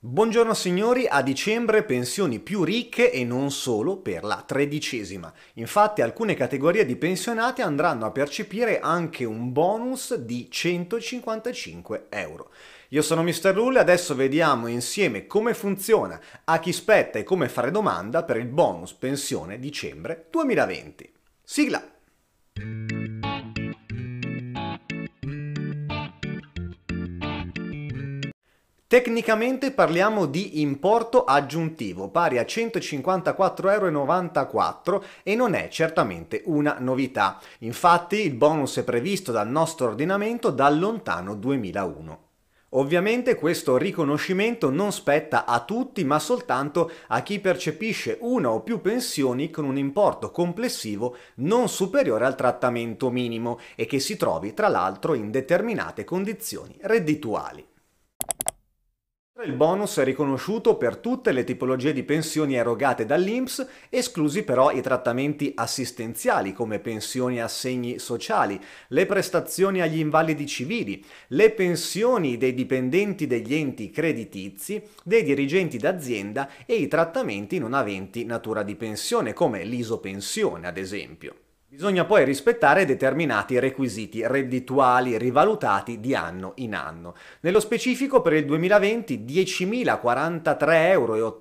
Buongiorno signori, a dicembre pensioni più ricche e non solo per la tredicesima. Infatti alcune categorie di pensionati andranno a percepire anche un bonus di 155 euro. Io sono Mr. Rule, adesso vediamo insieme come funziona, a chi spetta e come fare domanda per il bonus pensione dicembre 2020. Sigla! Tecnicamente parliamo di importo aggiuntivo pari a 154,94€ e non è certamente una novità. Infatti il bonus è previsto dal nostro ordinamento dal lontano 2001. Ovviamente questo riconoscimento non spetta a tutti, ma soltanto a chi percepisce una o più pensioni con un importo complessivo non superiore al trattamento minimo e che si trovi tra l'altro in determinate condizioni reddituali. Il bonus è riconosciuto per tutte le tipologie di pensioni erogate dall'INPS, esclusi però i trattamenti assistenziali come pensioni e assegni sociali, le prestazioni agli invalidi civili, le pensioni dei dipendenti degli enti creditizi, dei dirigenti d'azienda e i trattamenti non aventi natura di pensione come l'isopensione ad esempio. Bisogna poi rispettare determinati requisiti reddituali rivalutati di anno in anno. Nello specifico per il 2020 10.043,87 euro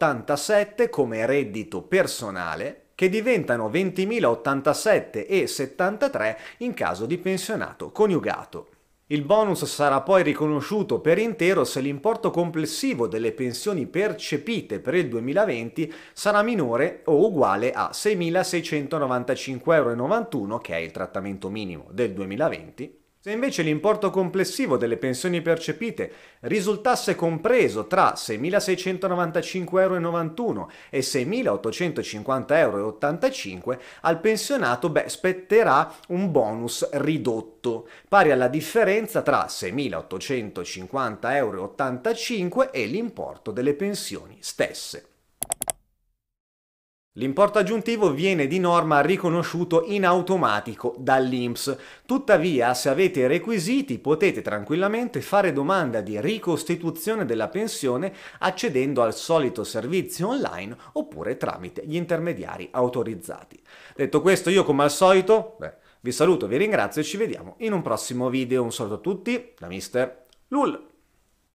come reddito personale che diventano 20.087,73 in caso di pensionato coniugato. Il bonus sarà poi riconosciuto per intero se l'importo complessivo delle pensioni percepite per il 2020 sarà minore o uguale a 6.695,91 euro, che è il trattamento minimo del 2020, se invece l'importo complessivo delle pensioni percepite risultasse compreso tra 6.695,91 euro e 6.850,85, euro, al pensionato beh, spetterà un bonus ridotto, pari alla differenza tra 6.850,85 euro e l'importo delle pensioni stesse. L'importo aggiuntivo viene di norma riconosciuto in automatico dall'INPS, tuttavia se avete requisiti potete tranquillamente fare domanda di ricostituzione della pensione accedendo al solito servizio online oppure tramite gli intermediari autorizzati. Detto questo io come al solito beh, vi saluto, vi ringrazio e ci vediamo in un prossimo video. Un saluto a tutti da Mister Lull.